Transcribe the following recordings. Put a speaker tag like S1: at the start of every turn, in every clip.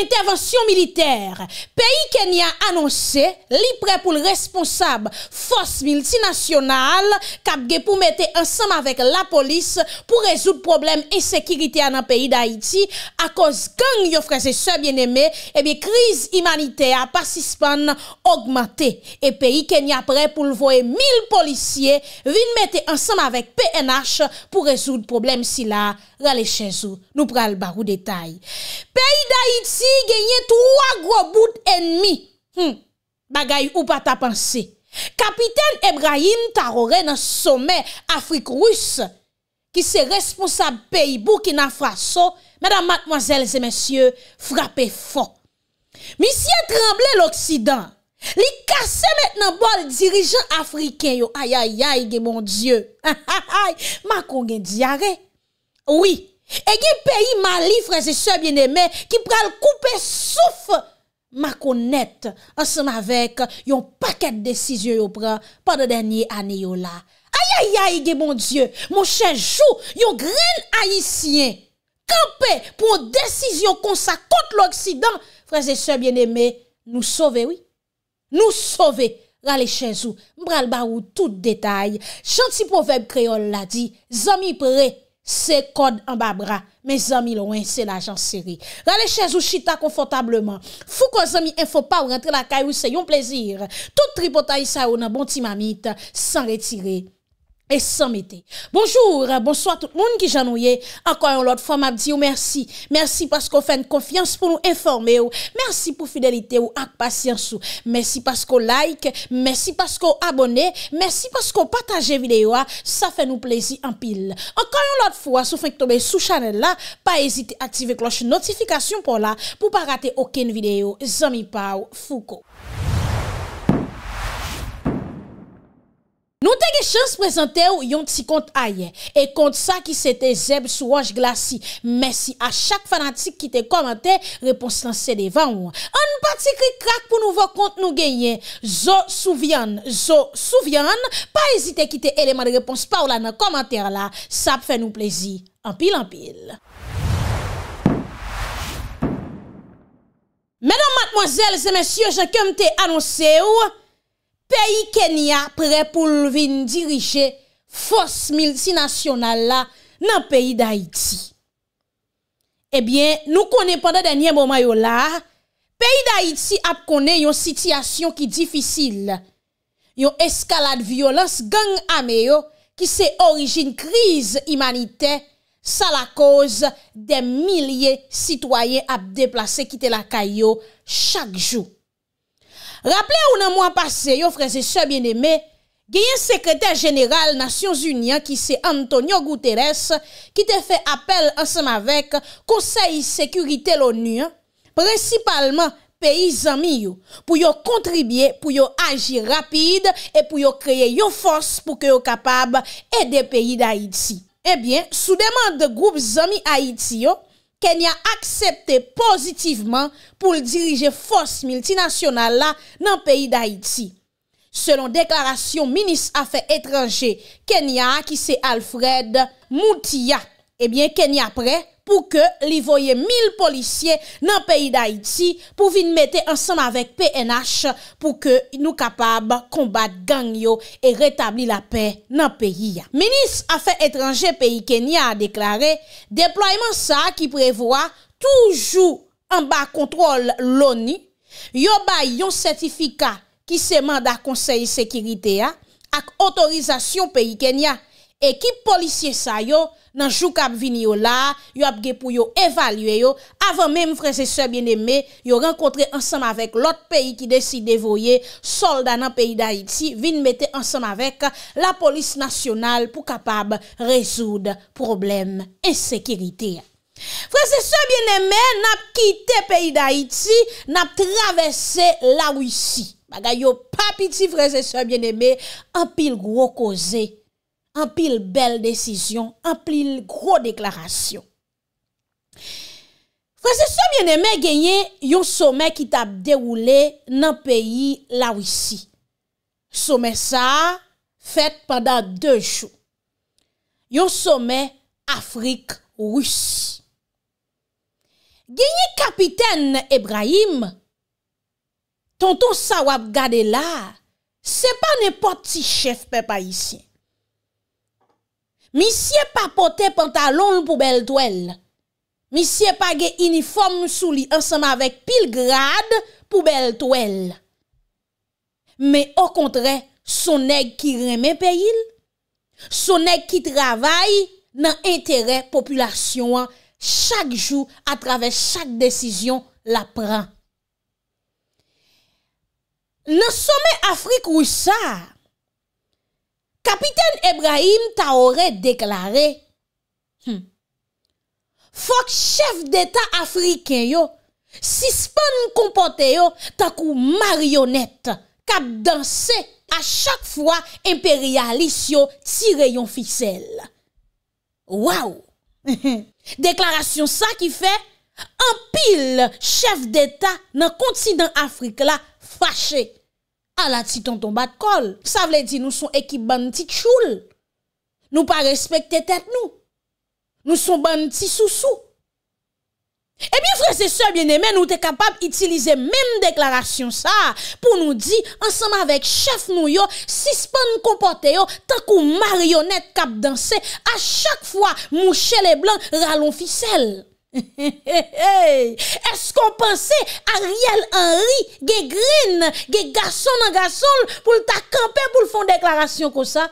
S1: intervensyon militer. Peyi Kenya anonse, li pre pou l responsab fos miltinasyonal, kapge pou mete ansam avek la polis pou rezout problem e sekirite anan peyi da iti, a koz gang yofreze se bieneme, ebi kriz imanite a pasispan augmante. E peyi Kenya pre pou l voe mil polisye vin mete ansam avek PNH pou rezout problem sila rale chen sou. Nou pral barou detay. Peyi da iti Haïti genye trois gros bouts ennemis. Hmm. Bagay ou pas ta pensée. Capitaine Ebrahim Tarore dans sommet Afrique russe qui se responsable pays Burkina Faso, mesdames, mademoiselles et messieurs, frappez fort. Monsieur tremblé l'Occident, li cassé maintenant bol dirigeant africain yo. Aïe aïe aïe, mon Dieu. Ma gen diarrhée. Oui, Ege peyi mali freze se bieneme Ki pral koupe souf Makon net Ansem avek yon paket desizyon yon pran Pan de denye aneyo la Ayayay ege bon die Mon chenjou yon gren ayisyen Kampè pou desizyon Kon sa kont l'Oksidan Freze se bieneme Nou sove oui Nou sove rale chenjou Mpral barou tout detay Chanti poveb kreol la di Zomi prey Se kod an ba bra, men zami loun se la jan seri. Gale chèz ou chita konfotableman. Fou kon zami enfo pa ou rentre la kay ou se yon plezir. Tout tripotay sa ou nan bon ti mamit, san retire. E sa mette, bonjour, euh, bonsoit tout moun ki janouye, ankayon lot fwa mabdi ou mersi, mersi paskou fèn konfians pou nou informe ou, mersi pou fidelite ou ak pasyans ou, mersi paskou like, mersi paskou abone, mersi paskou pataje videyo a, sa fè nou plezi anpil. Ankayon lot fwa, sou fèk tobe sou chanel la, pa ezite ative kloche notifikasyon pou la, pou pa rate oken videyo, zami pa ou fuko. Nou te ge chans prezante ou yon ti kont aye. E kont sa ki se te zeb sou waj glasi. Mersi a chak fanatik ki te komante, repons lanse devan ou. An pati kri krak pou nou vok kont nou genye. Zo souvyan, zo souvyan. Pa ezite ki te eleman repons pa ou la nan komante la. Sa pe fe nou plezi. Anpil, anpil. Mèdame, matmozèles et mèsyè, jè kem te anonse ou... peyi Kenya pre pou lvin dirije fos miltinasyonal la nan peyi Daiti. Ebyen, nou konen pande denye mouma yo la, peyi Daiti ap konen yon sityasyon ki difisil, yon eskalad violans gang ame yo, ki se orijin kriz imanite sa la koz de milye sitwayen ap deplase kite la kayo chak jou. Rappele ou nan mwen pase yo, freze, sebyen eme, genyen sekretèr general Nasyons Union ki se Antonio Guterres ki te fe apel ansam avek konsey sekurite l'ONU, prensipalman peyi zami yo pou yo kontribye, pou yo agi rapide e pou yo kreye yo fos pou ke yo kapab e de peyi d'Haïti. Ebyen, sou deman de goup zami Haïti yo, Kenya aksepte pozitivman pou l dirije fos miltinasyonal la nan peyi d'Haiti. Selon deklarasyon, minis a fe etranje Kenya ki se Alfred Moutia. Ebyen eh Kenya pre? pou ke li voye 1000 polisye nan peyi d'Haïti pou vin mette ansan avèk PNH pou ke nou kapab kombat gang yo e retabli la pey nan peyi ya. Minis Afen Etranje peyi Kenya a deklarè, deployman sa ki prevoa toujou anba kontrol loni, yo bay yon sertifika ki seman da konsey sekirite ya ak otorizasyon peyi Kenya, Ekip polisye sa yo nan jou kap vini yo la, yo ap ge pou yo evalue yo, avan menm vreze se bieneme, yo renkontre ansam avek lot peyi ki desi devoye solda nan peyi da iti, vin mette ansam avek la polis nasyonal pou kapab rezoud probleme ensekirite. Vreze se bieneme nap kite peyi da iti, nap travesse la wisi. Baga yo papiti vreze se bieneme, anpil gwo koze. Anpil bel desisyon, anpil gro deklarasyon. Fase soumye neme genye yon soumye ki tap deroule nan peyi la wisi. Soumye sa fèt pandan de chou. Yon soumye Afrik wisi. Genye kapiten Ebrahim, tonton sa wap gade la, se pa ne poti chef pe pa isyen. Mi siye pa pote pantalon pou bel toel. Mi siye pa ge uniform sou li ansama vek pil grad pou bel toel. Me o kontre, son neg ki reme peyil, son neg ki travay nan entere populasyon an, chak jou, atrave chak desisyon la pran. Le somen Afrik wisa, Kapiten Ebrahim ta orè deklarè hmm, Fok chef d'Etat Afriken yo Sispon kompote yo Takou marionet Kap dansè A chak fwa imperialis yo Tireyon fisèl Waw Deklarasyon sa ki fè An pil chef d'Etat Nan kontinant Afriken la Fache A la ti tonton bat kol, sa vle di nou son ekip ban ti tchoul, nou pa respekte tet nou, nou son ban ti sou sou. Ebi eh ou frese se bieneme nou te kapap itilize menm deklarasyon sa pou nou di ansam avek chef nou yo, sis pan kompote yo, takou marionet kap danse, a chak fwa mouche le blan ralon fisel. E se konpense Ariel Henry ge grin, ge gason nan gason pou lta kampe pou lfon deklarasyon kon sa?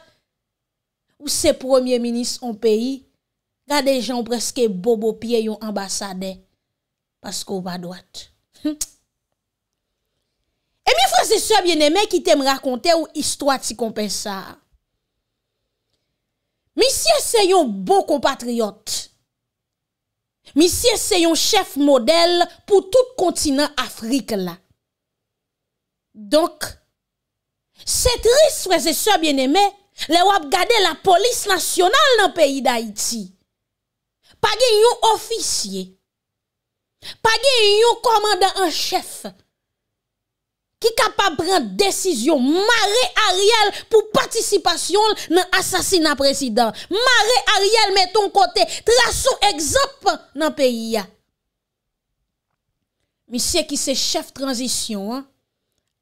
S1: Ou se premier ministre an peyi, gade jan preske bobo pie yon ambasade, pasko wadouat. E mi fwese se bieneme ki te mrakonte ou istwa ti konpensa. Mi si ese yon bo kompatriot, Misye se yon chef model pou tout kontinant Afrik la. Donk, se tris wè zè so bien emè, le wap gade la polis nasyonal nan peyi da iti. Pa gen yon ofisye, pa gen yon komanda an chef. Ki kapap pran desisyon. Mare Ariel pou patisipasyon nan asasina presidant. Mare Ariel meton kote. Trasou egzop nan peyi ya. Mi se ki se chef transisyon.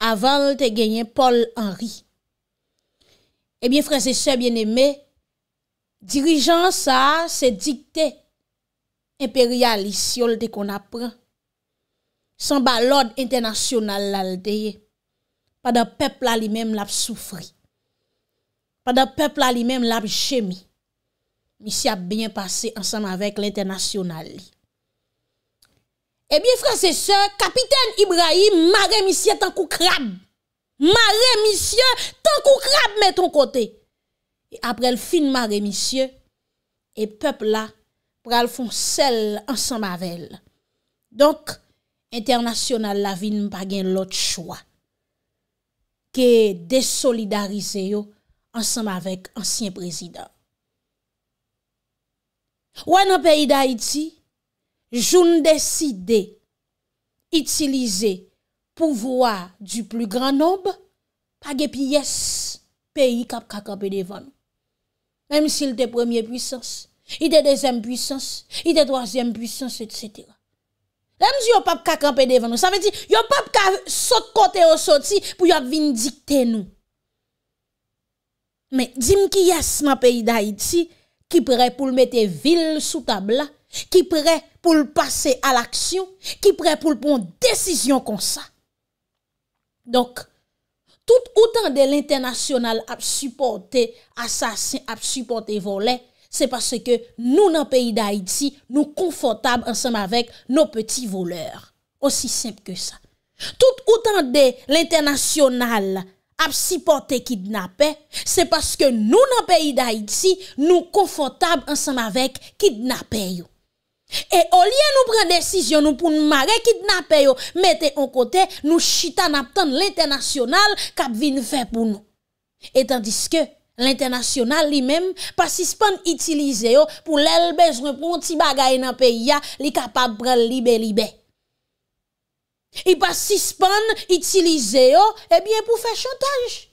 S1: Avan lte genyen Paul Henry. Ebyen eh franse se bieneme. Dirijan sa se dikte. Imperialisyon lte kon apren. San ba lode internasyonal la ldeye. Pa da pepl la li menm la ap soufri. Pa da pepl la li menm la ap chemi. Mi si ap benye pase ansan avek l'internasyonal li. Ebyen eh fran se se, kapiten Ibrahim ma remisye tan kou kram. Ma remisye tan kou kram meton kote. E apre l fin ma remisye. E pepl la pral fon sel ansan ma vel. Donk. Internasyonal la vin mpagen lot chwa. Ke desolidarize yo ansanm avek ansyen prezident. Wana peyi da iti, joun deside itilize pouvoa du plu gran ob, page piyes peyi kap kaka pe devan. Mem si lte premye pwisans, lte dezem pwisans, lte drasyem pwisans, etc. Lèm di yon pap ka kranpe devan nou. Sa ve di, yon pap ka sot kote o soti pou yon vin dikte nou. Men, di m ki yas ma peyi da iti, ki pre pou l mette vil sou tabla, ki pre pou l pase al aksyon, ki pre pou l pon desisyon kon sa. Donk, tout outan de l internasyonal ap suporte asasin, ap suporte volen, Se passe ke nou nan peyi da Haiti Nou konfortab ansam avek Nou peti voleur Osi semp ke sa Tout outan de l'internasyonal Ap sipote kidnapè Se passe ke nou nan peyi da Haiti Nou konfortab ansam avek Kidnapè yo E olye nou pren desisyon nou pou nou mare Kidnapè yo, mette yon kote Nou chitan ap tan l'internasyonal Kap vin fe pou nou Etandis ke L'internasyonal li mèm pasispan itilize yo pou lèl bez repon ti bagay nan peyi ya li kapap pral libe libe. I pasispan itilize yo e eh biye pou fè chantage.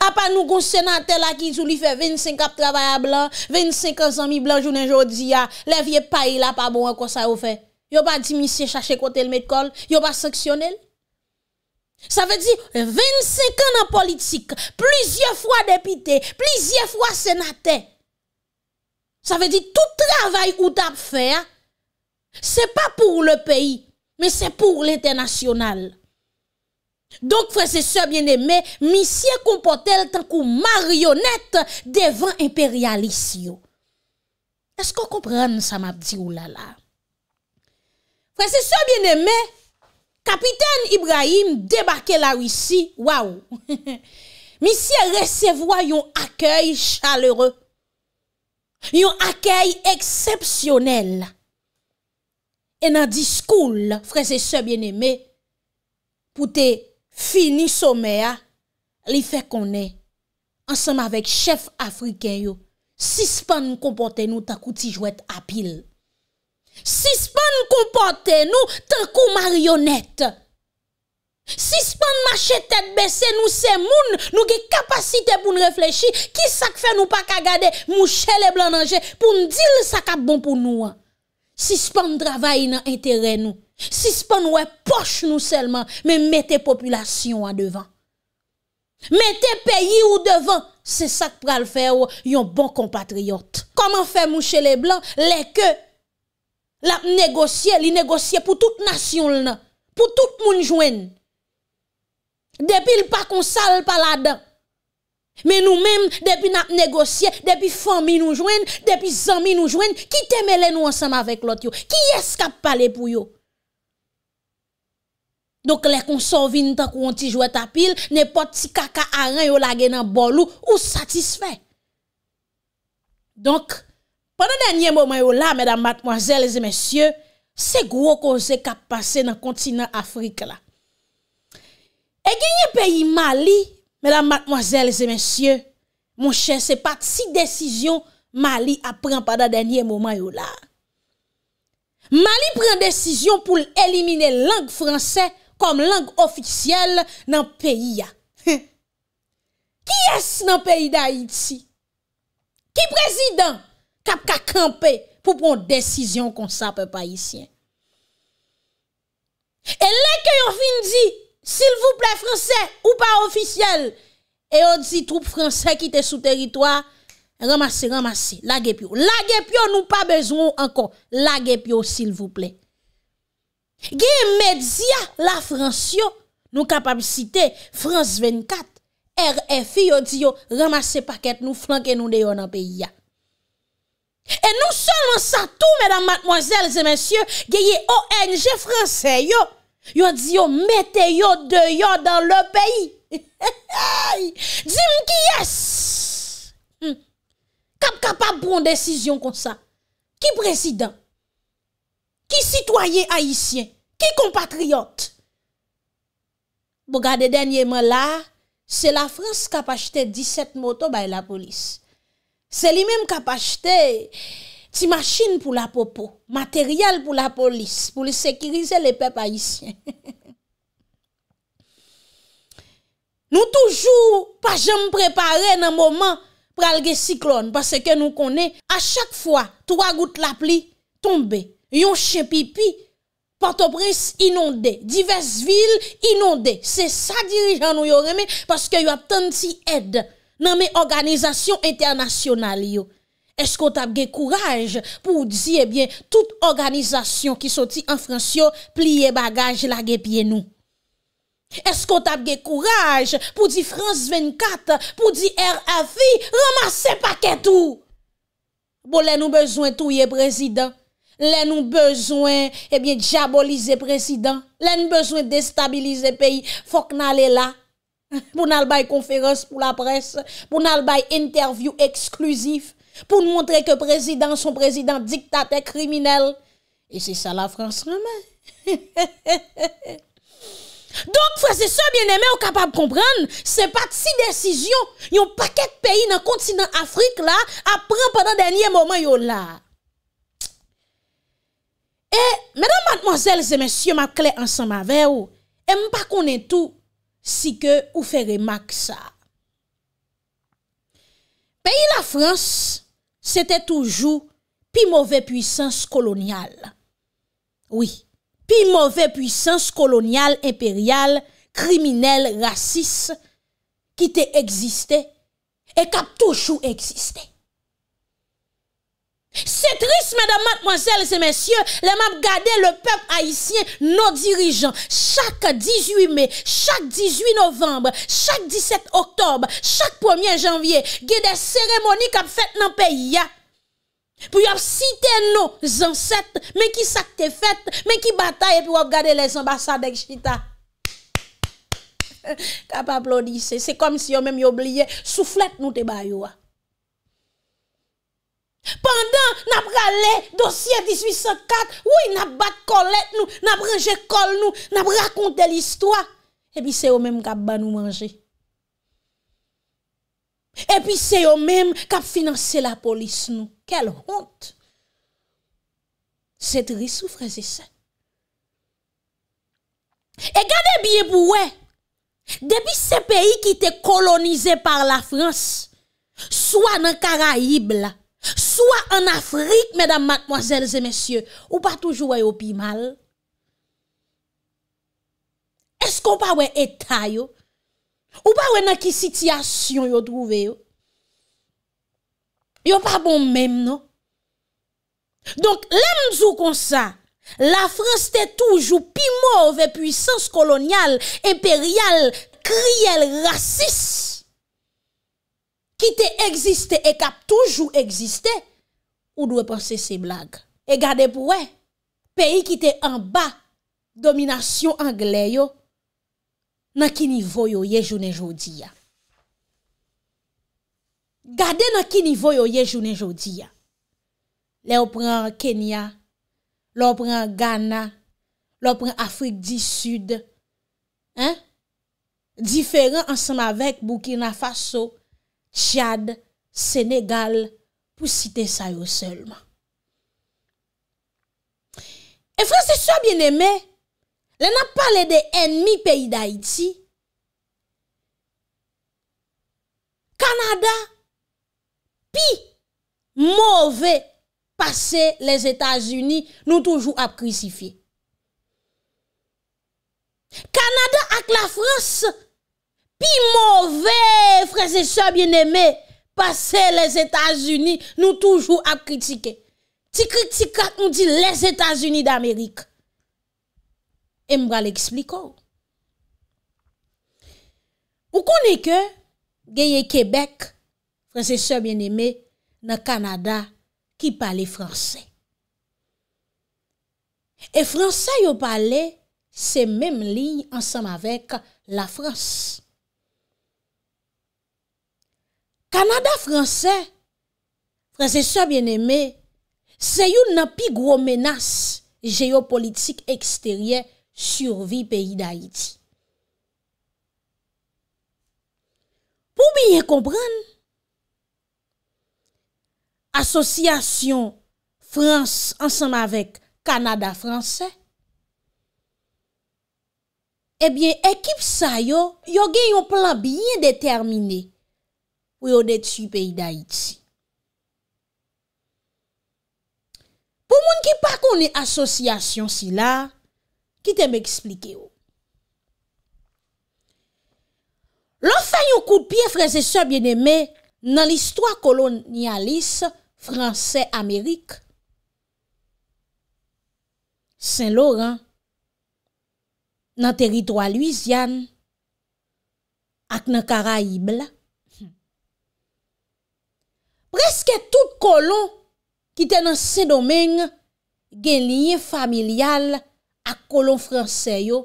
S1: A pa nou konsenantè la ki sou li fè 25 ap travaya blan, 25 ansami blan jounen jodi ya, lèvye payi la pa bon an kon sa ou fè. Yo pa di misye chache kote l metkol, yo pa saksyonel. Ça veut dire 25 ans en politique, plusieurs fois député, plusieurs fois sénateur. Ça veut dire tout travail ou faire, fait, c'est pas pour le pays, mais c'est pour l'international. Donc, frères et sœurs bien-aimés, monsieur qu'on le tant marionnette devant impérialiste. Est-ce qu'on comprend ça m'a dit ou oh là là? Frères et sœurs bien-aimés, Kapiten Ibrahim debake la wisi, waw, misye resevwa yon akèy chalere, yon akèy eksepsyonel. E nan diskoul, frese se bien eme, pou te fini somè, li fè konè, ansèm avèk chèf afriken yo, sispan m kompote nou ta kouti jwèt apil. Si s'pan nou kompote nou, tan kou marionet. Si s'pan nou mache tete bese nou se moun nou ge kapasite pou nou reflechi. Ki sak fe nou pa kagade mouche le blan anje pou nou di le sak ap bon pou nou an. Si s'pan nou travaye nan entere nou. Si s'pan nou e poche nou selman, men mette populasyon an devan. Mette peyi ou devan, se sak pral fe ou yon bon kompatriyot. Koman fe mouche le blan, leke. la négocié, li négocié pour toute nation là, pour tout monde joindre. Depuis le pas qu'on sale pas là-dedans. Mais nous-mêmes, depuis nous négocié, depuis famille nous joignent, depuis amis nous joignent, qui te nous ensemble avec l'autre? Qui est-ce qui a pour eux? Donc, les consorts viennent tant qu'on t'y joue ta pile, n'importe si caca à rien yo la dans bolou ou satisfait. Donc, Pendan denye mouman yo la, mèdam matmoazèl, lèzè mèsyè, se gwo kon zè kap pase nan kontinant Afrika la. E genye peyi Mali, mèdam matmoazèl, lèzè mèsyè, moun chè se pat si desisyon Mali apren padan denye mouman yo la. Mali pren desisyon pou l'elimine lang fransè kom lang ofisyel nan peyi ya. Ki es nan peyi da Haiti? Ki prezident? ka camper pour prendre décision comme ça peuple haïtien. Et là que yon fin dit s'il vous plaît français ou pas officiel et on dit troupes français qui étaient sous territoire ramassez ramassez la pio La pio nous pas besoin encore La pio s'il vous plaît. Gen media la France nous capable citer France 24 RFI yo dit yo paquet nous flanquer nous dans pays E nou solman sa tou, mèdam matmoazèl, zè mèsyè, geye ONG fransè yo, yo di yo metè yo de yo dan le peyi. Dzi mki yes! Kap kap ap bon desisyon kon sa? Ki prezident? Ki sitoyen haisyen? Ki kompatriyot? Bo gade denye mè la, se la Frans kap achete 17 moto bay la polis. C'est lui-même qui a acheté des machines pour la popo, matériel pour la police, pour sécuriser les peuples haïtiens. nous toujours pas jamais préparé dans moment pour le cyclone parce que nous connaissons à chaque fois trois gouttes la pluie tombent, yon chien pipi Port-au-Prince inondé, diverses villes inondées. C'est ça dirigeant nous aimé parce que y a tant aide nan men organizasyon internasyonal yo. Esko tabge kouraj pou di, ebyen, eh tout organizasyon ki soti an Fransyo pliye bagaj la ge pye nou. Esko tabge kouraj pou di France 24, pou di RFI, ramase paketou. Bo lè nou bezwen touye prezident, lè nou bezwen, ebyen, eh diabolize prezident, lè nou bezwen destabilize peyi, fok nan lè la. pou nan albay konferans pou la pres, pou nan albay interview eksklusif, pou nou montre ke prezident son prezident diktatek kriminel, e se sa la France ramè. Donk fwese se bienemè ou kapab kompran, se pat si desisyon, yon paket peyi nan kontinant Afrik la, apren padan denye momen yon la. E, mèdan matmozèl zè mèsyè ma kle ansan ma vè ou, em pa konen tou, Si ke ou fere mak sa. Peyi la Frans, se te toujou pi mouve puysans kolonyal. Oui, pi mouve puysans kolonyal, imperial, kriminel, rasis, ki te egziste, e kap toujou egziste. C'est triste, mesdames, mademoiselles et messieurs, les m'a gardé le peuple haïtien, nos dirigeants. Chaque 18 mai, chaque 18 novembre, chaque 17 octobre, chaque 1er janvier, il y a des cérémonies qui fait dans le pays. Pour citer nos ancêtres, mais qui s'acte fait, mais qui bataille pour regarder les ambassades chita. c'est comme si on même oublié soufflette nous te pandan nabra le dosye 1804, woy nabak kolet nou, nabreje kol nou, nabrakonte l'istwa, epi se yo menm kap banou manje. Epi se yo menm kap finanse la polis nou. Kel honte. Se trisou frezise. E gade biye bouwe, depi se peyi ki te kolonize par la Frans, swa nan kara hib la, Soit en Afrique, mesdames, mademoiselles et messieurs, ou pas toujours au pi mal. Est-ce qu'on pas ouais état yo? Ou pas ouais dans qui situation yo trouvé yo? Yo pas bon même non? Donc, l'aime comme ça, la France était toujours pi mauvaise puissance coloniale, impériale, crielle, raciste Ki te egziste e kap toujou egziste Ou dwe panse se blag E gade pou we Pei ki te an ba Dominasyon Angle yo Nan ki nivou yo ye jounen joudiya Gade nan ki nivou yo ye jounen joudiya Le opren Kenya Le opren Ghana Le opren Afrik di sud Diferent ansan avek boukir na faso Tchad, Senegal, pou site sa yo selman. E Fransè chwa bien emè, le nan pale de enmi peyi da iti, Kanada pi mouve pase les Etats-Unis, nou toujou ap krisifi. Kanada ak la Fransè, mauvais, frères et sœurs bien-aimés, passer les États-Unis, nous toujours à critiquer. Ti critique on dit les États-Unis d'Amérique. Et m'a l'expliquer. Vous connaissez que gagne Québec, frères et sœurs bien-aimés, dans Canada qui parle français. Et français yo parle c'est même ligne ensemble avec la France. Kanada Fransè, Fransè soye bien eme, se yon nan pi gro menas geopolitik eksterye survi peyi d'Haïti. Pou biye kompran? Asosyasyon Fransè ansanm eh avèk Kanada Fransè, ebyen ekip sa yo, yo gen yon plan biye déterminè. Ou yo deti yu peyi da iti. Po moun ki pa konen asosyasyon si la, ki te m eksplike yo. Lofa yon koupi e freze se bieneme nan listwa kolonialis franse-amerik, Saint-Laurent, nan teritwa luisian, ak nan kara ible, Preske tout kolon ki te nan se domen gen linye familial ak kolon franse yo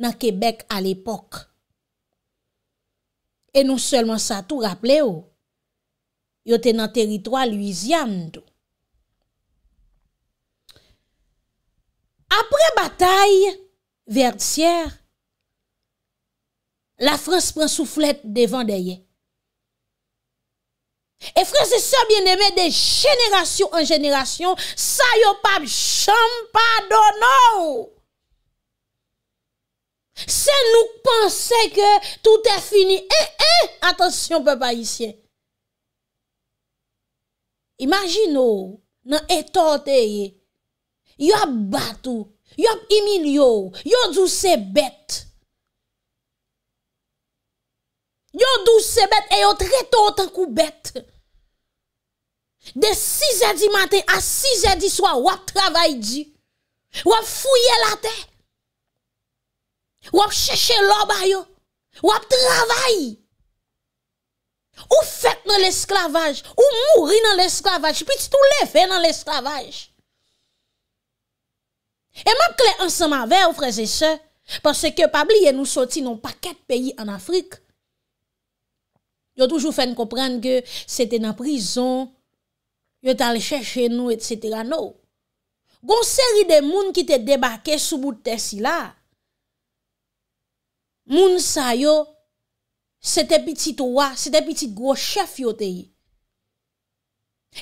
S1: nan Kebek al epok. E nou selman sa tou rapple yo. Yo te nan teritroi Louisian. Apre batay vertsyer, la franse pren souflet devan deye. Efrense sobyeneme de jenerasyon an jenerasyon, sa yo pab chanm padon nou. Se nou pense ke tout e fini, eh eh, atensyon pe pa isye. Imagino nan etoteye, yo batou, yo imilio, yo douse bete. yo dou sebet, e yo treto otan koubet, de 6 a 10 maten, a 6 a 10 swa, wap travay di, wap fuyye la te, wap cheshe loba yo, wap travay, ou fet nan l'esklavaj, ou mouri nan l'esklavaj, pitit ou le fe nan l'esklavaj, e map kle ansama ve, ou freze se, parce ke pabli ye nou soti, non pa ket peyi an Afrik, Yo toujou fen komprenke se te na prizon, yo te ale chèche nou et sètera nou. Gon seri de moun ki te debake sou bout te si la, moun sa yo se te piti towa, se te piti gwo chèf yo te ye.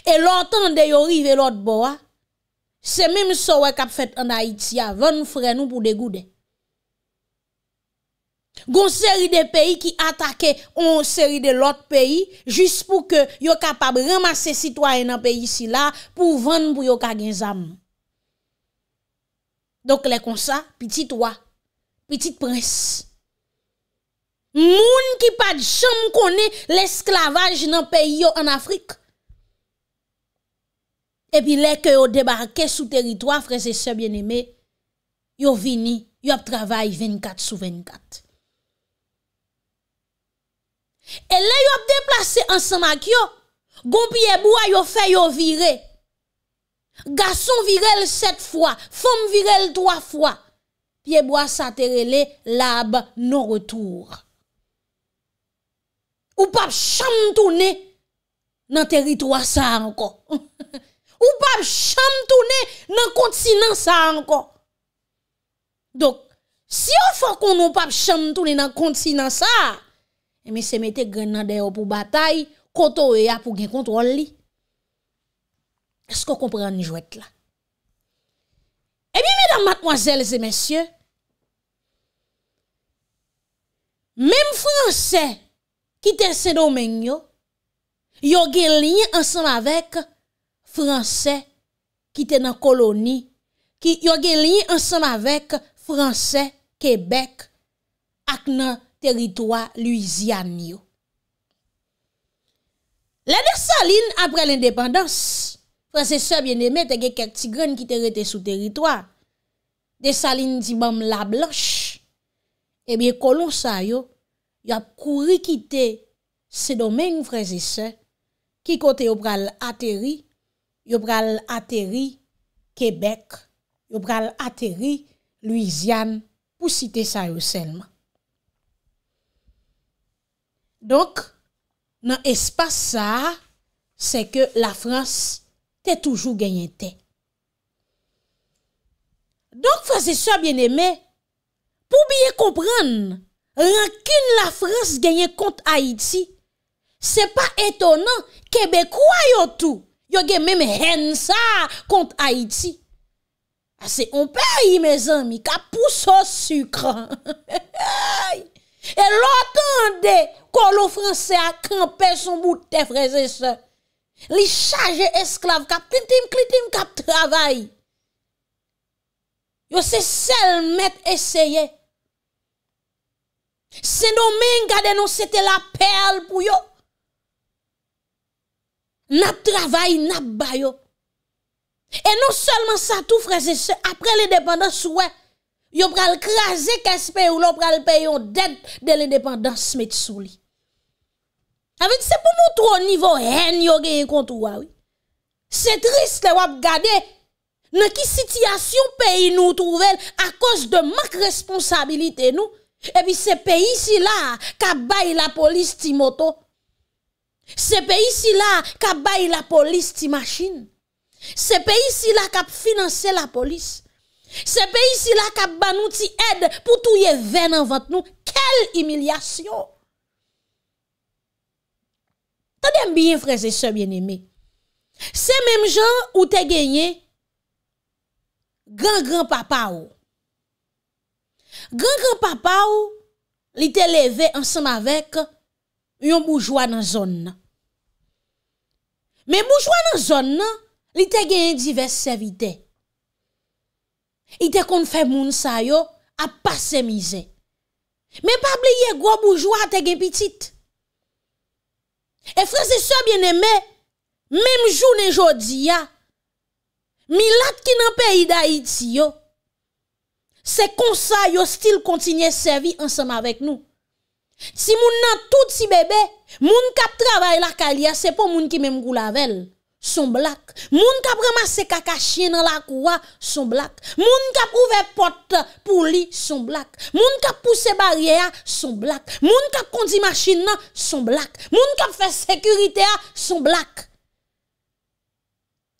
S1: E lò tan de yo rive lòt bo a, se mèm so wè kap fèt an a iti a, vèn fren nou pou degou dey. Gon seri de peyi ki atake on seri de lot peyi Jis pou ke yo kapab remase sitwayen an peyi si la Pou vande pou yo ka gen zam Donk le konsa, pitit wak Pitit pres Moun ki pat jom kone l esklavaj nan peyi yo an Afrik Epi le ke yo debarke sou teritwa, freze se bieneme Yo vini, yo ap travay 24 sou 24 Et là, yo déplacé ensemble avec yo. Gompie bois yo fait yo virer. Garçon virel sept fois, femme le trois fois. sa s'atterrele lab non retour. Ou pas cham tourner dans territoire ça encore. Ou pas cham tourner dans continent ça encore. Donc si on fait qu'on ne pas cham tourner dans continent ça, E mi se mette grenadeyo pou batay, koto e ya pou gen kontrol li. Esko kompren ni jwet la? E mi, mèdam matmoazèl, zè mèsyè, mèm fransè, ki ten sè domènyo, yo gen lini ansam avek fransè ki ten nan koloni, ki yo gen lini ansam avek fransè, kebek, ak nan koloni, teritwa luisian miyo. La der salin apre l'independans, prase se bien demè, te ge kek ti gren ki te rete sou teritwa, de salin di mam la blanche, e eh biye kolonsa yo, yo ap kouri kite se domen vreze se, ki kote yo pral ateri, yo pral ateri Kebek, yo pral ateri luisian, pou site sa yo selman. Donk nan espase sa, se ke la Frans te toujou genyen ten. Donk frase sa, bien eme, pou biye kompran, rankin la Frans genyen kont Haiti, se pa etonan, Kebekwa yo tou, yo gen menme hen sa kont Haiti. Ase, ah, on pe a yi me zanmi, ka pousso sukran. Et l'autre, quand le français a campé son bout de frères et sœurs. Les chargés esclaves, cap clitim clitim cap travail. Yo c'est seul mettre essayer. nos domingue gade nous c'était la perle pour yo. N'a travail n'a ba Et non seulement ça tout frères et sœurs après l'indépendance ouais yo pral kraze kespe ou lo pral peyon det de l'independans met sou li. Avet se pou moutrou nivou en yo gen yon kontou wawi. Se trist le wap gade, ne ki sityasyon peyi nou trouvel a kos de mak responsabilite nou, e bi se peyi si la kap bay la polis ti moto, se peyi si la kap bay la polis ti masjin, se peyi si la kap finanse la polis, Se pe isi la kap ban nou ti ed pou tou ye ven an vant nou, kel emilyasyon. Tade mbyen freze se mwen eme. Se menm jan ou te genye, gran gran papa ou. Gran gran papa ou li te leve ansan avek yon moujwa nan zon nan. Men moujwa nan zon nan, li te genye divers se vitè. I te konfè moun sa yo ap pasèmize. Mè pa bliye gwo boujwa te gen pitit. E fransè so bienemè, mèm jounen jodi ya, mi lat ki nan peyida iti yo, se konsa yo stil kontinye servi ansam avèk nou. Ti moun nan tout si bebe, moun kap travay la kalya se pou moun ki mèm gwo lavel. Son blak. Moun kap remase kakashi nan la kouwa, son blak. Moun kap ouve pot pou li, son blak. Moun kap pouse barye a, son blak. Moun kap kondi maschin nan, son blak. Moun kap fe sekurite a, son blak.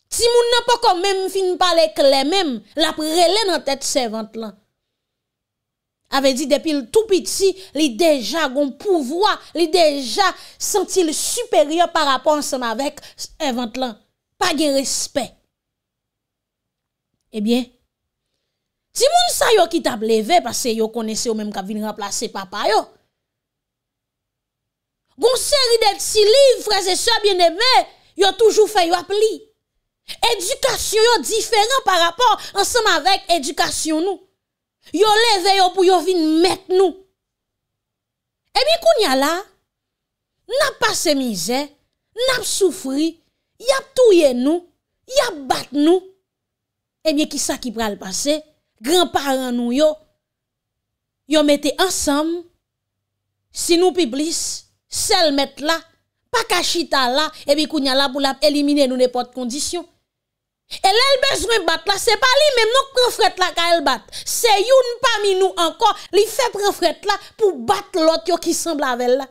S1: Si moun nan pa kon men fin pa le kle men, la prele nan tet se vant lan. Ave di depi l tou piti, li deja gon pouvoa, li deja senti l superior par rapport ansem avek event lan. Pa gen respet. Ebyen, eh ti moun sa yo kit ap leve, pase yo konesi yo menm ka vin remplase papa yo. Gon seri de ti liv, freze so bieneme, yo toujou fe yo ap li. Edukasyon yo diferent par rapport ansem avek edukasyon nou. Yo leve yo pour yo vin mettre nous. Et bien kounya là, n'a passé misère, n'a souffri, y a touye nous, y a bat nous. Et bien qui ça qui pral passer? Grand parents nous yo yo mettez ensemble si nous piblis, sel mettre là pas kachita là et bien, kounya là pour la éliminer nous n'importe condition et là, le besoin battre, là, c'est pas lui même non prend fret là quand elle bat. C'est une parmi nous encore, Il fait prendre fret là pour battre l'autre qui semble avec elle.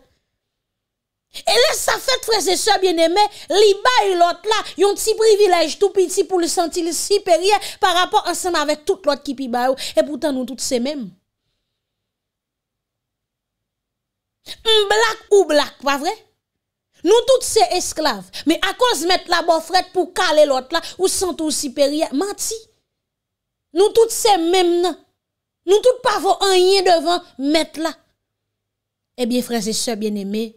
S1: Et là, ça fait, frère et sœurs bien aimé li bat l'autre là, yon petit privilège tout petit pour le sentir supérieur par rapport ensemble avec tout l'autre qui pi Et pourtant, nous tous c'est même. Black ou black, pas vrai? Nou tout se esklav, me akos met la bofret pou kale lot la, ou santou siperia, mati. Nou tout se mem nan, nou tout pa vo anye devan, met la. Ebyen eh freze se, bien eme,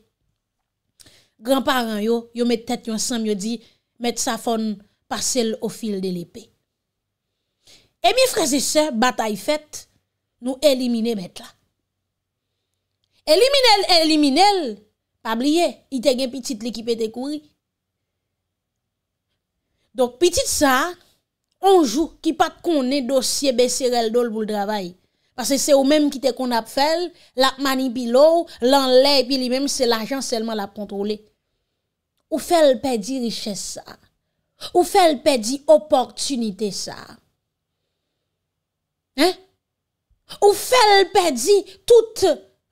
S1: granparen yo, yo met tet yon san, yo di, met sa fon, pasel o fil de lepe. Ebyen eh freze se, bata yi fet, nou elimine met la. Elimine el, elimine el, Pa bliye, ite gen pitit li ki pe te kouri. Donk pitit sa, anjou ki pat konen dosye besirel dol pou l'dravay. Pase se ou menm ki te kon ap fel, la mani pi lou, lan le pi li menm se l'ajan selman la kontrole. Ou fel pe di riches sa. Ou fel pe di opportunite sa. Hein? Ou fel pe di tout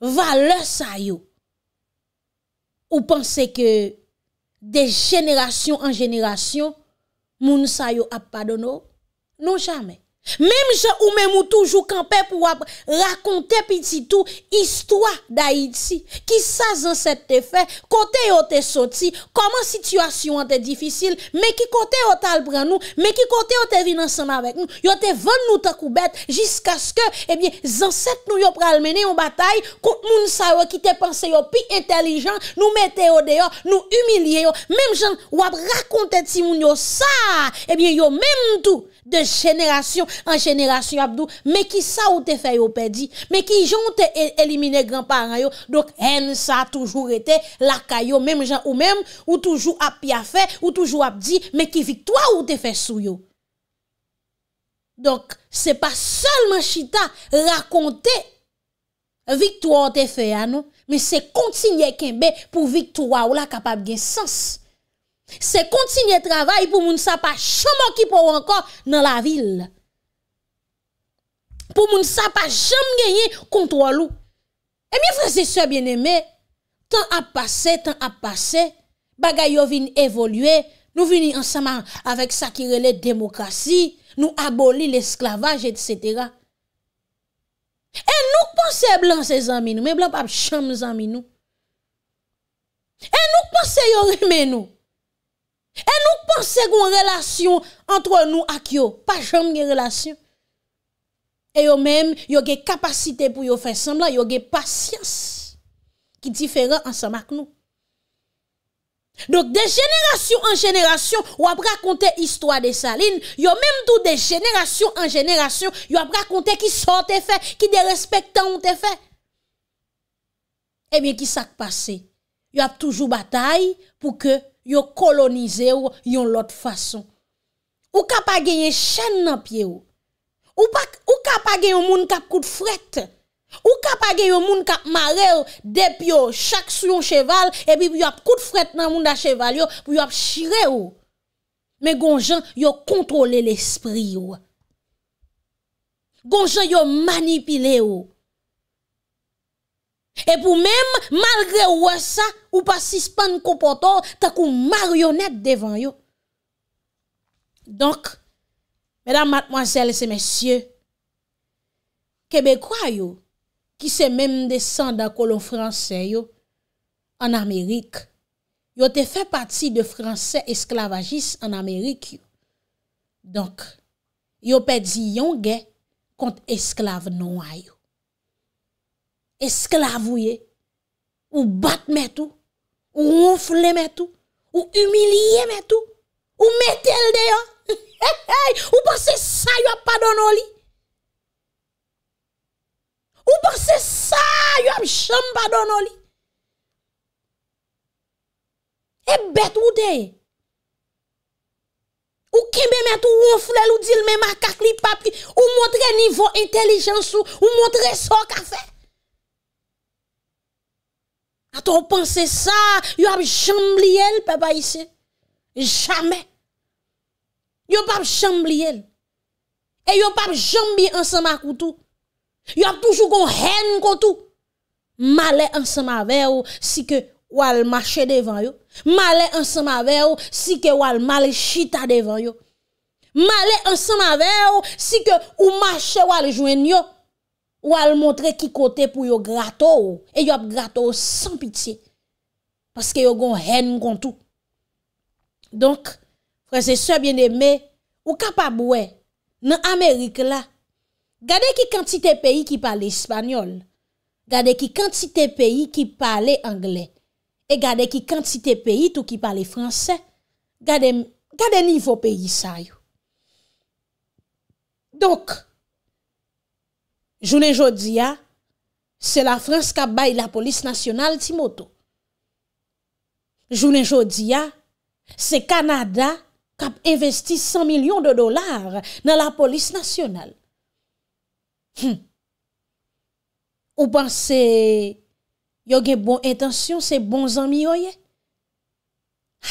S1: vale sa yo. ou pensez que des générations, en génération moun sa yo Non jamais Mem jen ou mem mou toujou kanpe pou wap rakonte pititou Istwa da iti Ki sa zanset te fe Kote yo te soti Koman situasyon te difisil Mekikote yo tal pranou Mekikote yo te vin ansama vek nou Yo te ven nou takou bet Jiska sko Ebyen eh zanset nou yo pral mene yon batay Kou moun sa yo ki te panse yo pi intelijan Nou meteo deyo Nou umilye yo Mem jen wap rakonte ti moun yo sa Ebyen eh yo mem mou tou de jenerasyon an jenerasyon ap do, me ki sa ou te fè yo pè di, me ki jan ou te elimine granparen yo, dok hen sa ap toujou rete, lakay yo, ou toujou ap ya fè, ou toujou ap di, me ki viktoa ou te fè sou yo. Dok, se pa solman chita, rakonte, viktoa ou te fè ya nou, me se kontinye kenbe, pou viktoa ou la kapab gen sens. Se kontinye travay pou moun sa pa chomo ki pou wanko nan la vil Pou moun sa pa jom genye kontro lou E mi fransese bieneme Tan ap pase, tan ap pase Bagay yo vin evolue Nou vini ansama avèk sakirele demokrasi Nou aboli l'esklavaj et cetera E nouk panse blan se zami nou Me blan pa ap chom zami nou E nouk panse yo reme nou Et nous pensons qu'on relation entre nous et yo. Pas jamais relation. Et eux même, yo capacité pour faire semblant, yo avez patience qui différent ensemble avec nous. Donc, de génération en génération, vous avez raconté l'histoire de Saline. Yo même tout de génération en génération, vous avez raconté qui sont fait, qui dérespectant ont fait. Eh bien, qui s'est passé? Vous avez toujours bataille pour que yo kolonize ou yon lot fason. Ou ka pa genye chen nan pie ou. Ou, pa, ou ka pa genye moun kap kout fret. Ou ka pa genye moun kap mare ou depi chak sou yon cheval e puis yo ap kout fret nan moun da cheval yo pou yo ap chire ou. Me gonjan yo kontrole l'esprit ou. Gonjan yo manipile ou. Et pou mèm, malgré ouè sa, ou pas si span kompoto, ta kou maryonet devan yo. Donk, mèdam matmoazèl se mèsyè, kebe kwa yo, ki se mèm desan da kolon fransè yo, an amérik, yo te fè pati de fransè esklavagis an amérik yo. Donk, yo pe di yon gen kont esklav nou a yo. Esklavouye, ou bat metou, ou oufle metou, ou humiliye metou, ou metel deyo, ou pase sa yo apadono li, ou pase sa yo apchamba dono li. E bet ou deye, ou keme metou oufle loudil me makak li papi, ou motre nivou intelijensou, ou motre soka fe. Quand on pense ça, yo a jamblié le papa ici. Jamais. Yo pas jamblié. Et yo pas jamblié ensemble avec tout. Yo a toujours qu'on haine avec tout. Malais ensemble avec vous si que ou al marcher devant yo. Malais ensemble avec vous si que ou al mal chita devant yo. Malais ensemble avec vous si que ou marcher ou al yo. Ou al montre ki kote pou yo grato ou. E yo ap grato ou san piti. Paske yo gon hen mkon tou. Donk, prese se biene me, ou kapabwe, nan Amerike la, gade ki kantite peyi ki pale Espanyol, gade ki kantite peyi ki pale Angle, e gade ki kantite peyi tou ki pale Fransè, gade nivou peyi sa yo. Donk, Jounen jodi ya, se la Frans kap bay la polis nasyonal ti moto. Jounen jodi ya, se Kanada kap investi 100 milyon de dolar nan la polis nasyonal. Hm. Ou pan se yoge bon etansyon se bon zanmi yoye?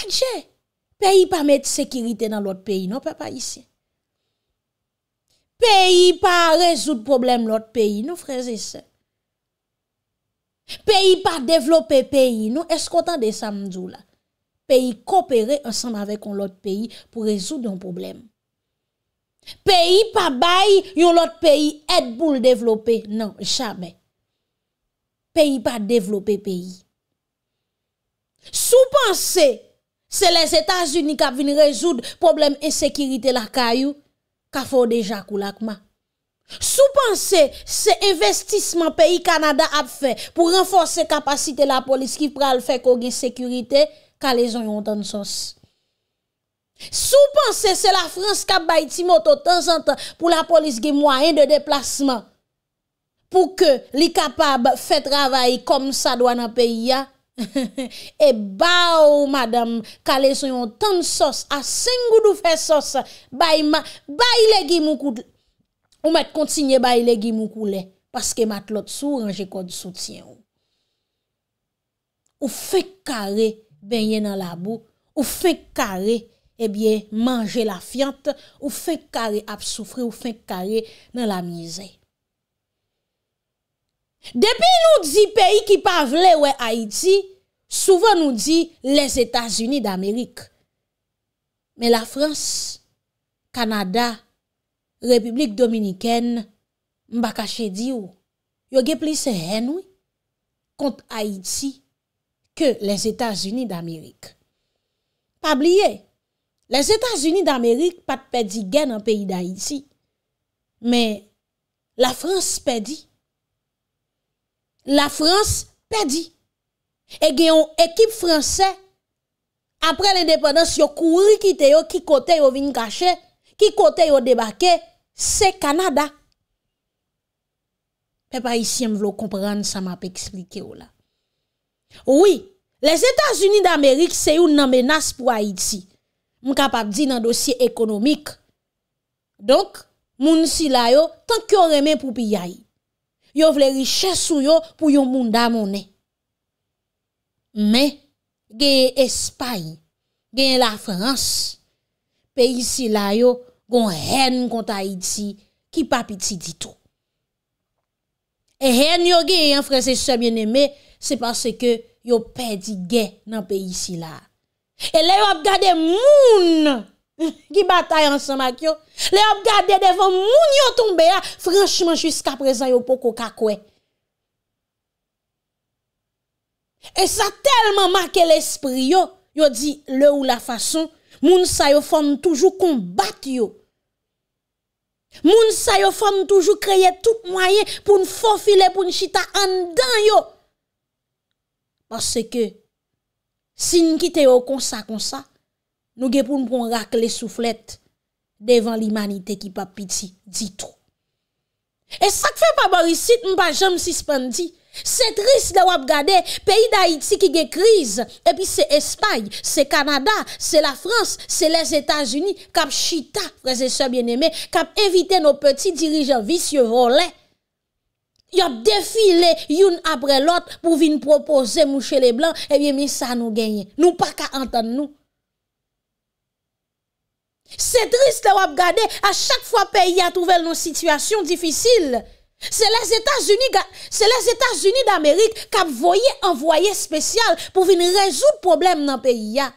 S1: Adje, peyi pa met sekirite nan lot peyi, nou pe pa isye. Peyi pa rezoud problem lot peyi, nou freze se. Peyi pa devlope peyi, nou eskotan de sa mdjou la. Peyi kopere ansan avek kon lot peyi pou rezoud yon problem. Peyi pa bay yon lot peyi et pou l devlope, nan, chame. Peyi pa devlope peyi. Sou panse se les Etats-Unis ka vin rezoud problem e sekirite la kayou, ka fo deja kou lakman. Sou panse, se investisman peyi Kanada ap fe, pou renfose kapasite la polis ki pral fe kou gen sekurite ka le zon yon ton sos. Sou panse, se la frans kap bayi ti moto ton zan tan pou la polis gen mwaen de deplasman pou ke li kapab fe travayi kom sa dwanan peyi ya. E ba ou madame kale sou yon ton sos A sen goudou fe sos Bayi le gi mou kou le Ou met kontinye bayi le gi mou kou le Paske mat lot sou ranje kou di soutyen ou Ou fe kare benye nan la bou Ou fe kare ebyen manje la fiant Ou fe kare ap soufre Ou fe kare nan la mizè Depi nou di peyi ki pa vle oue Haïti Souvent nou di les Etats-Unis d'Amerik Men la Frans, Kanada, Republik Dominikèn Mbakache di ou Yoge plise hen ou Kont Haïti Ke les Etats-Unis d'Amerik Pa bliye Les Etats-Unis d'Amerik pat pe di gen an peyi d'Haïti Men la Frans pe di la Frans pè di. E gen yon ekip Fransè, apre l'independens yo kouri kite yo, ki kote yo vin kache, ki kote yo debake, se Kanada. Pe pa isi yon vlo kompran, sa ma pe eksplike yo oh la. Ouwi, les Etats-Unis d'Amerik, se yon nan menas pou Haiti. Mkapak di nan dosye ekonomik. Donk, moun si la yo, tanke yon remen pou pi ya yi. yo vle richesse sou yo pour yon moun mouné. Mais, gen Espagne, gen la France, pays si la yo, gon haine contre Haïti, qui pas petit dit tout. Et hen yo gen, frère français se bien aimé, c'est parce que yo perdu guerre nan pays si là. Et là yo ap gade moun qui bataille ensemble avec yo. Les regarder devant moun yon tombe ah. franchement jusqu'à présent yo poko kakwe. Et ça tellement marqué l'esprit yo, yo dit le ou la façon, moun sa yo font toujours combattre yo. Moun sa yo font toujours créer tout moyen pour nous faufiler pour nous chita en dedans yo. Parce que si nous quittons comme ça comme ça, Nou ge pou mpon rak le souflet devan li manite ki pap piti, di tro. E sak fe pa barisit, mpa jom sispendi. Se tris de wap gade, peyi da Haiti ki ge kriz, e pi se Espany, se Kanada, se la France, se les Etats-Unis, kap chita, freze se bieneme, kap evite nou peti dirijan visye volè. Yop defile youn apre lot pou vin propose mouche le blan, e eh biye mi sa nou genye. Nou pa ka antan nou. Se trist le wap gade, a chak fwa peyi a touvel nou situasyon difisil. Se les Etats-Unis d'Amerik kap voye an voye spesyal pou vin rezo problem nan peyi a.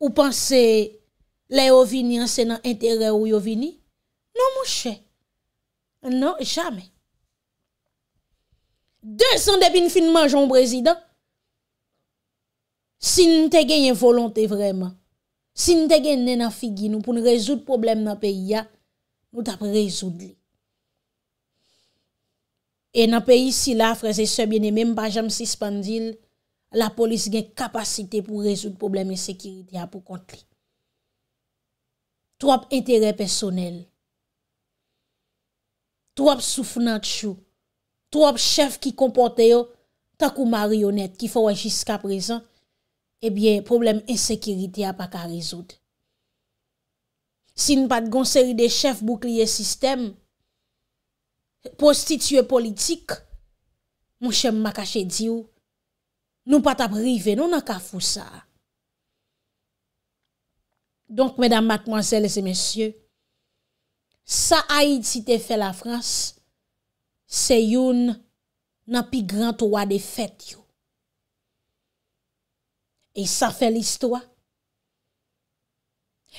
S1: Ou panse, le yo vini an se nan entere ou yo vini? Non mouche. Non, chame. De san debin finman, joun prezident, si nou te genyen volonté vreman, Sin de gen nen an figi nou pou nou rezoud problem nan peyi ya, nou tap rezoud li. E nan peyi si la, freze sebyen e menm bajam si spandil, la polis gen kapasite pou rezoud problem e sekiritya pou kont li. Trop intere personel, trop souf nan tchou, trop chef ki kompote yo takou marionet ki fwa jiska prezant, ebyen, problem ensekiriti a pa ka rizout. Sin pat gonseri de chef boukliye sistem, postitye politik, mouche m makache diyo, nou pat aprive, nou nan ka fousa. Donk, mèdam matman zèlè se mèsyè, sa a yid si te fè la Frans, se youn nan pi grant wade fèt yo. e sa fè l'histoire.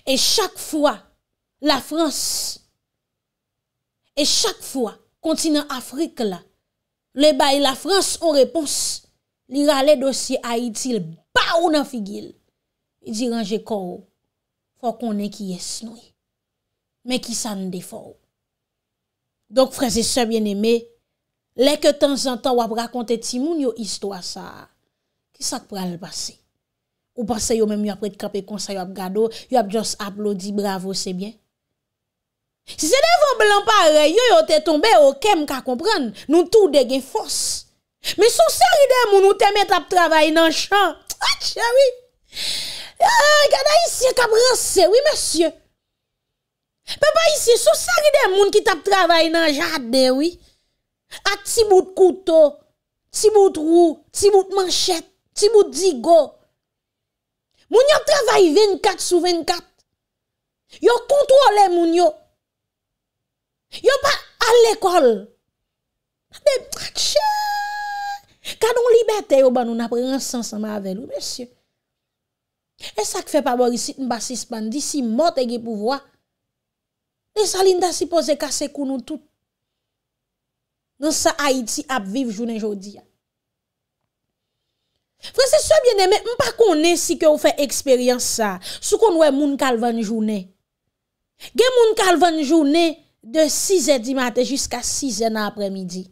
S1: E chak fwa, la Frans, e chak fwa, kontinant Afrik la, le bay la Frans ou repons, li ra le dosye a itil ba ou nan figil, e diranje kou, fwa konen ki yes noui, men ki sa n de fow. Donk freze se bien eme, leke tan zan tan wap rakonte ti moun yo istwa sa, ki sa pral basi. Ou pa se yo mèm yo apre te kapè konsa, yo ap gado, yo ap jos aplodi, bravo, se bien. Si se devon blan pare, yo yo te tombe, yo kem ka kompran, nou tou dege fos. Me sou seri de moun ou te mè tap travay nan chan. A chan, oui. Ya, ya, ya, yada yisi, kap rase, oui, mèsyè. Pe pa yisi, sou seri de moun ki tap travay nan jade, oui. A ti bout kouto, ti bout rou, ti bout manchet, ti bout digo. Moun yo travay 24 sou 24. Yo kontwole moun yo. Yo pa al ekol. A be, tchaa! Kadon libetè yo ban nou na prensansan ma ave nou, mè sè. E sa kfe pa mori sit mba sispan, disi mot e ge pou vwa. E sa linda si pose kase koun nou tout. Non sa Haiti ap viv jounen jodi ya. Frère, c'est ça bien aimé, sais pas si que vous fait expérience ça. Sou qu'on ouais moun kalvan journée. Gen moun kalvan journée de 6h du matin jusqu'à 6h après-midi.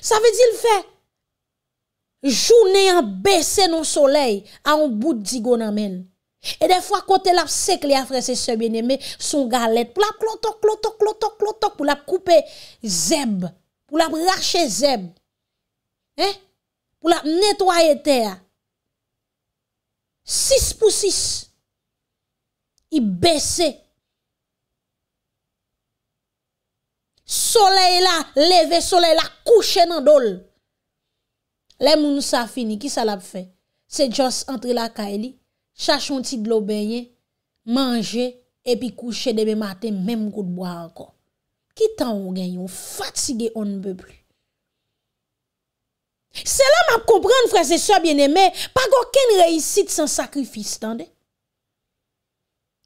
S1: Ça veut dire le fait journée en baissé non soleil à un bout de et des fois, quand elle a frère et sœurs bien aimé son galette, pour la clotoc, clotoc, clotoc, cloto pour la couper zeb, pour la racher zeb. Hein? pou la netwaye tè ya. Sis pou sis, i bese. Soleil la, leve soleil la, kouche nan dol. Le moun sa fini, ki sa la fe? Se joss entre la ka e li, chache moun ti dlo beye, manje, epi kouche debè matè, mèm kou dbo a ankon. Ki tan ou gen yon, fatige ou nbe pli. C'est là m'a comprendre frères et sœurs bien-aimés, pas aucune réussite sans sacrifice, Pas un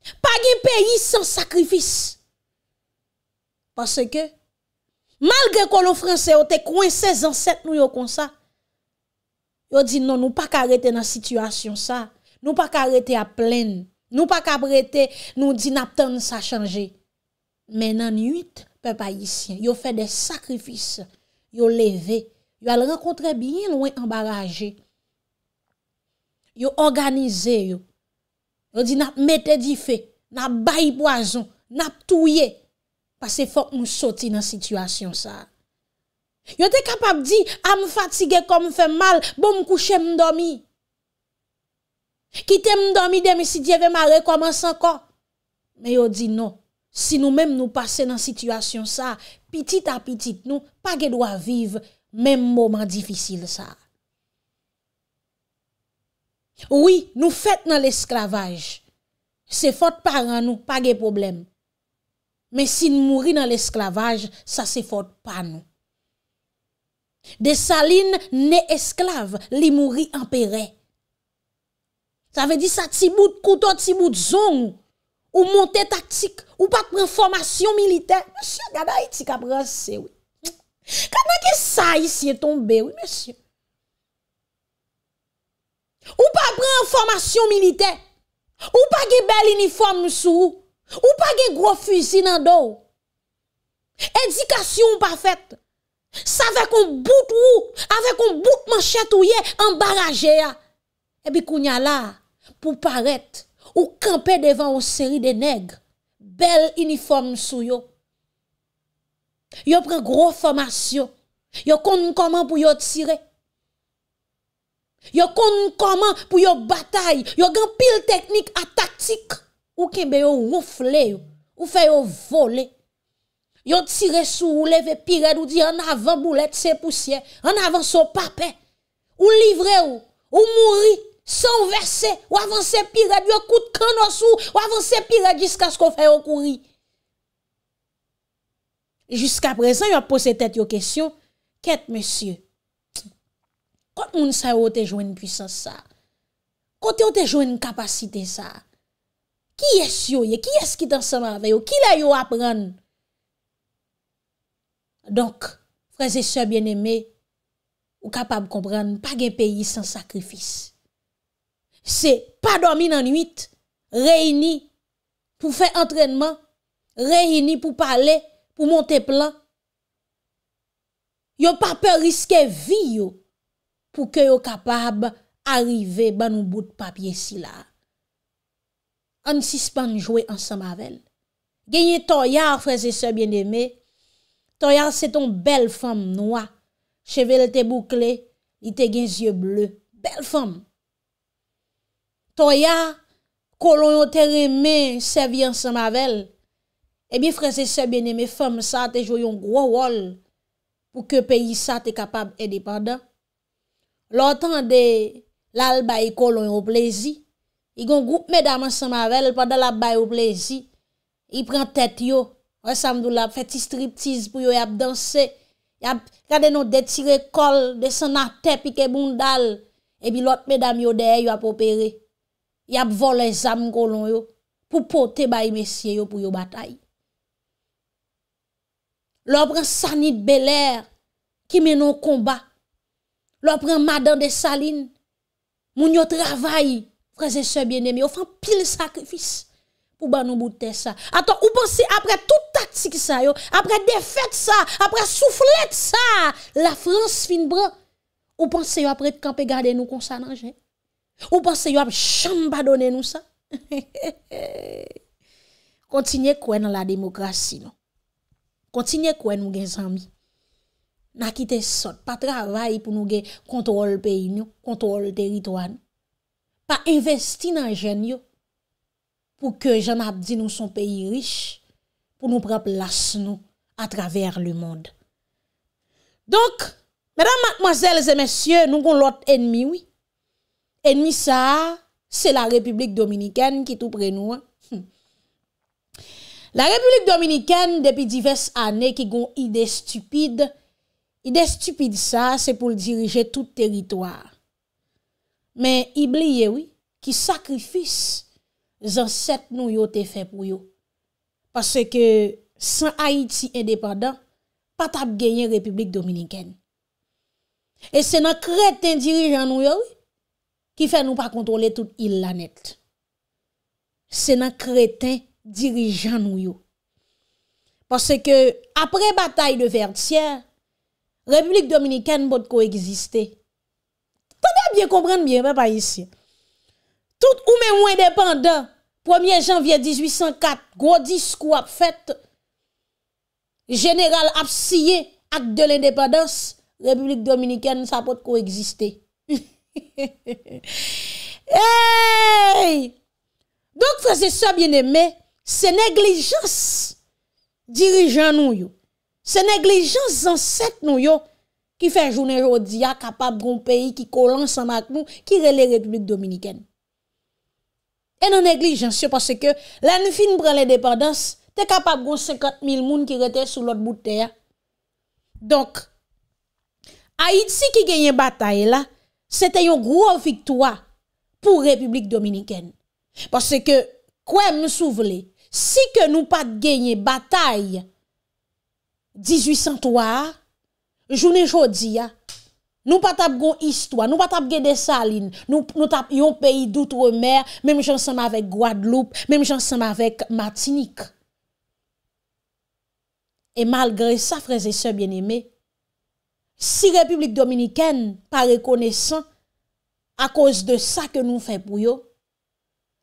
S1: pays sans sacrifice. Parce que malgré que les français ont été coincés dans cette nous comme ça. Ils dit non, nous pas arrêter dans situation ça. Nous pas arrêter à pleine. Nous pas arrêter nous dit que ça changer. Mais dans nuit, peuple haïtien, ils ont fait des sacrifices. Ils ont levé Yo al renkotre biyen ou en baraje. Yo organize yo. Yo di nap metedife, nap bayi boazon, nap touye. Pase fok mou soti nan situasyon sa. Yo te kapap di, am ah, fatige kon mou fe mal, bon mou kouche mdomi. Kite mdomi deme si diyeve ma re koman san kon. Me yo di no. Si nou menm nou pase nan situasyon sa, pitit a pitit nou, pa ge dwa vive, Mem mouman difisil sa. Ouwi, nou fèt nan l'esklavaj. Se fòt pa ran nou, pa ge problem. Men si nou mouri nan l'esklavaj, sa se fòt pa nou. De saline, ne esklav, li mouri en perè. Sa ve di sa ti bout kouton, ti bout zon. Ou monte taktik, ou pak pre formation militer. Monsiou gada iti kap rase wey. Comment que ça ici est tombé, oui, monsieur? Ou pas prendre formation militaire? Ou pas de bel uniforme sous? Ou pas de gros fusil dans dos? Éducation parfaite. Ça avec un bout ou, avec un bout manchette ou embarrassé. Et hein. puis, eh là, pour paraître, ou camper devant une série de nègres, bel uniforme sous Yo pren gro formasyon Yo kon nou koman pou yo tire Yo kon nou koman pou yo batay Yo gen pil teknik a taktik Ou kebe yo rufle Ou fe yo vole Yo tire sou ou leve piret Ou di an avan boulet se pousye An avan sou pape Ou livre ou Ou mouri Ou avan se piret Ou avan se piret Ou avan se piret Juska prezant yo ap pose tèt yo kèsyon, kèt monsye, kont moun sa yo o te jwenn pwisan sa? Kont yo te jwenn kapasite sa? Ki es yo ye? Ki es ki dansan an veyo? Ki la yo apren? Donk, freze sè bien eme, ou kapab kompren, pa gen peyi san sakrifis. Se, pa dormi nan nuit, reyni pou fè entrenman, reyni pou pale, Ou monte plan. Yo pape riske vi yo. Pou ke yo kapab. Arrive ban ou bout papye si la. An sispan jwe ansan mavel. Genye Toyar. Freze se bien eme. Toyar se ton bel fam noua. Chevele te boukle. Y te genye bleu. Bel fam. Toyar. Kolon yo te reme. Se vi ansan mavel. Ebi freze se bine me fem sa te jo yon gwo wol pou ke peyi sa te kapab edi padan. Lò tan de lal bayi kolon yo plezi, i gon goup medam an san mavel pandan la bayi yo plezi, i pren tet yo, resam dou la feti striptiz pou yo yap danse, yap kade nou detire kol, desan na tepike bundal, ebi lot medam yo deye yo ap opere, yap vol en zam kolon yo pou pote bayi mesye yo pou yo batayi. Lo apren Sanit Belair Ki menon komba Lo apren Madan de Saline Moun yo travay Fraze se bienemi Ou fan pil sakrifis Pou ban nou boute sa Ato ou panse apre tout taktik sa yo Apre defet sa Apre souflet sa La france fin bra Ou panse yo apre kanpe gade nou konsa nan gen Ou panse yo apre chamba done nou sa Kontinye kwen la demokrasi non? Kontinye kwen nou gen zambi. Na kite sot, pa travay pou nou gen kontrol peyi nou, kontrol teritouan. Pa investi nan gen nou pou ke jan ap di nou son peyi rich pou nou preplas nou atraver le moun. Donk, mèdam matmazèl zè mèsyè, nou kon lot enmi wè. Enmi sa, se la Republik Dominikèn ki tou pre nou an. La Republik Dominikane depi divers ane ki gon ide stupide, ide stupide sa se pou dirije tout teritoar. Men i bliye wii ki sakrifis zan set nou yo te fe pou yo. Pase ke san Haiti indepadan patap genye Republik Dominikane. E se nan kreten dirije an nou yo wii ki fe nou pa kontrole tout il la net. Se nan kreten dirije. dirigeant nous. Parce que après bataille de Vertière, République dominicaine peut coexister. Tenez bien comprendre bien papa ici. Tout ou même indépendant 1er janvier 1804 gros discours fait général signé acte de l'indépendance République dominicaine ça peut coexister. Donc, c'est ça ça bien aimé Se neglijans dirijan nou yo, se neglijans zanset nou yo, ki fe jounen rodi ya kapab bon peyi ki kolansan mak nou, ki rele Republik Dominikèn. E nan neglijans yo, pase ke lan fin bran le depadans, te kapab go sekat mil moun ki rete sou lot boutè ya. Donk, Haidsi ki genyen batay la, se te yon grov victwa, pou Republik Dominikèn. Pase ke kwen m souveli, Si ke nou pat genye batay 1803 jounen jodi ya nou pat ap gon histwa nou pat ap genye salin nou tap yon peyi doutre mer menm jansanm avek Guadeloupe menm jansanm avek Martinique E malgre sa freze se bien eme si Republik Dominiken pa rekonesan a koz de sa ke nou fe pou yo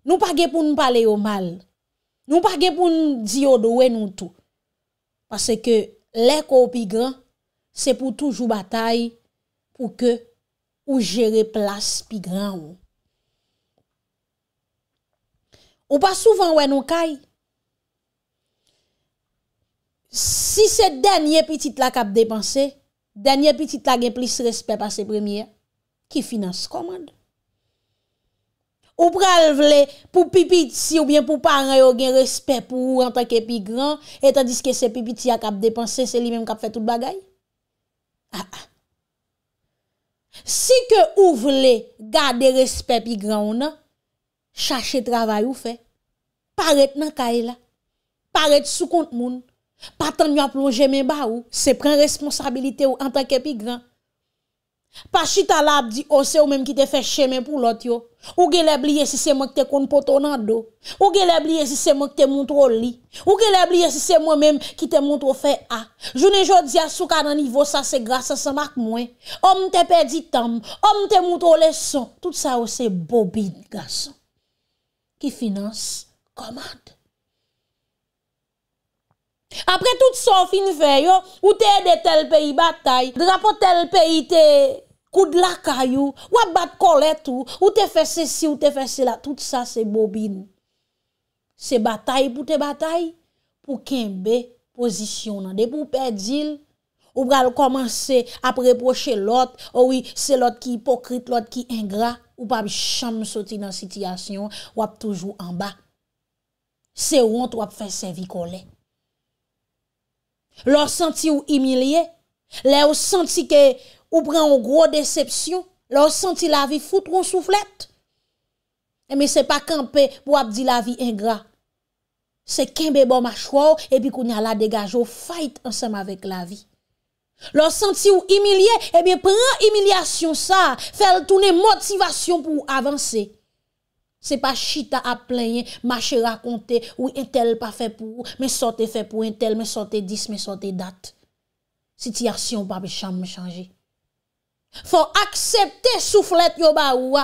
S1: nou pat genye pou nou pale yo mal Nou pa gen pou nou diyo do we nou tou. Pase ke leko ou pi gran, se pou toujou batay pou ke ou jere plas pi gran ou. Ou pa souvan we nou kay. Si se denye pitit la kap depanse, denye pitit la gen plis respe pa se premye, ki finance komande. Ou pral vle pou pipiti ou bien pou paran yo gen respet pou ou an tanke pi gran, etan diske se pipiti a kap depanse, se li men kap fe tout bagay? A-a. Ah, ah. Si ke ou vle gade respet pi gran ou nan, chache travay ou fe, paret nan kaye la, paret sou kont moun, patan yo aplonje men ba ou, se pren responsabilite ou an tanke pi gran. Pa chita lab di o se ou menm ki te fe chemen pou lot yo Ou ge le bliye si se menm ki te kon poto nan do Ou ge le bliye si se menm ki te moun tro li Ou ge le bliye si se menm ki te moun tro fe a Jounen jout zia sou ka nan nivou sa se grasa sa mak mwen Om te pedi tam, om te moun tro leson Tout sa ou se bobine gason Ki finance komade Apre tout sa fin fè yo, ou te edè tel peyi batay, drapo tel peyi te koud lakay yo, wap bat kolè tou, ou te fè se si, ou te fè se la, tout sa se bobine. Se batay pou te batay, pou kenbe, pozisyonande, pou pedjil, ou pral komanse aprepoche lot, ou se lot ki hipokrit, lot ki ingra, ou pa bi chanm soti nan sitiyasyon, wap toujou anba. Se ont wap fè se vikolè. Lè ou senti ou imilye, lè ou senti ke ou pren ou gro decepsyon, lè ou senti la vi foute ou souflette. Eme se pa kampe pou ap di la vi ingra. Se kembe bo ma chwa ou, ebi koun ala degaj ou fight ansem avek la vi. Lè ou senti ou imilye, ebi pren imilyasyon sa, fel toune motivasyon pou avanse. se pa chita ap plenye, mache rakonte, ou entel pa fe pou, men sote fe pou entel, men sote dis, men sote dat. Siti aksyon pa becham me chanje. Fon aksepte souflet yo ba ou a.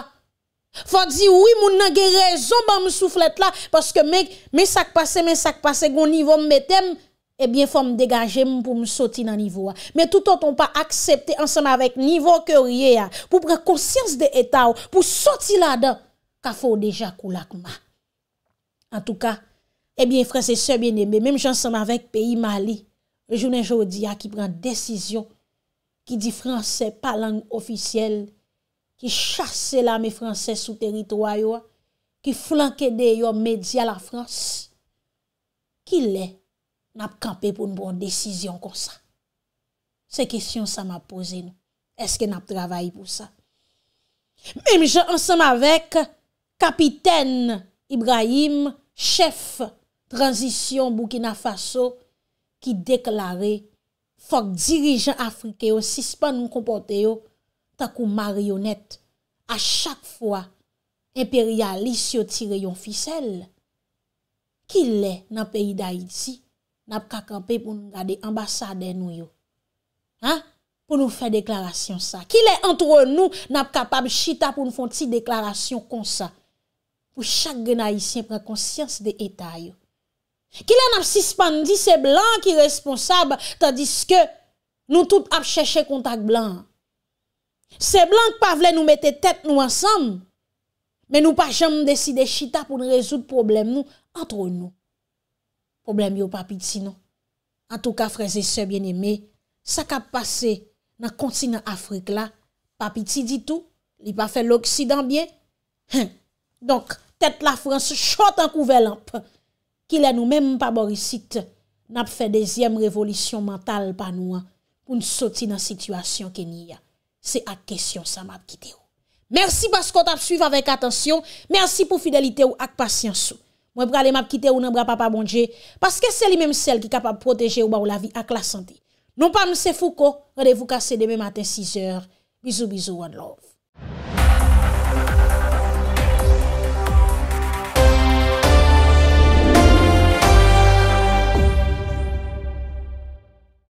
S1: Fon di oui moun nage rezon ba mou souflet la, paske men sakpase, men sakpase goun nivou me metem, ebyen eh fon me degaje mou pou mou soti nan nivou a. Men toutoton pa aksepte ansen avèk nivou korye a, pou pre konsyans de etaw, pou soti la dan. ka fò deja kou lakman. En tout ka, ebyen franse sebyen eme, mèm jan seman vek peyi Mali, le jounen jodi a ki pran desisyon, ki di franse pa lang ofisyel, ki chase la mè franse sou teritoryo, ki flanke de yo medya la franse, ki lè nap kampe pou nou bon desisyon konsa. Se kisyon sa m ap pose nou, eske nap travaye pou sa? Mèm jan seman vek, Kapiten Ibrahim, chef transition Bukina Faso, ki deklare, fok dirijen Afrike yo, sispan nou kompote yo, takou marionet, a chak fwa, imperialis yo tire yon fisel, ki le nan peyi da iti, nap kakampe pou nou gade ambasade nou yo, pou nou fè deklarasyon sa, ki le antre nou nap kapab chita pou nou fònti deklarasyon konsa, pou chak gen haisyen pren konsyans de eta yo. Kile nan ap sispandi se blan ki responsab, tadis ke nou tout ap chèche kontak blan. Se blan pa vle nou mette tèt nou ansam, men nou pa jom deside chita pou nou rezout problem nou antre nou. Problem yo papiti non. An tou ka freze se bien eme, sa ka pase nan kontinan Afrik la, papiti ditou, li pa fè l'Oksidan bien, hèn, Donk, tèt la Frans chote an kouvelanp, ki lè nou mèm mpaborisit, nap fè dezèm revolisyon mantal pa nou, pou nsoti nan sitwasyon ke nye. Se ak kesyon sa map kite ou. Mersi paskot ap suiv avèk atensyon, mersi pou fidelite ou ak pasyansou. Mwen pralè map kite ou nan bra pa pa bondje, paske se li mèm sel ki kapap proteje ou ba ou la vi ak la santi. Non pa mse fouko, radevou kase demè matin 6èr. Bizou bizou, one love.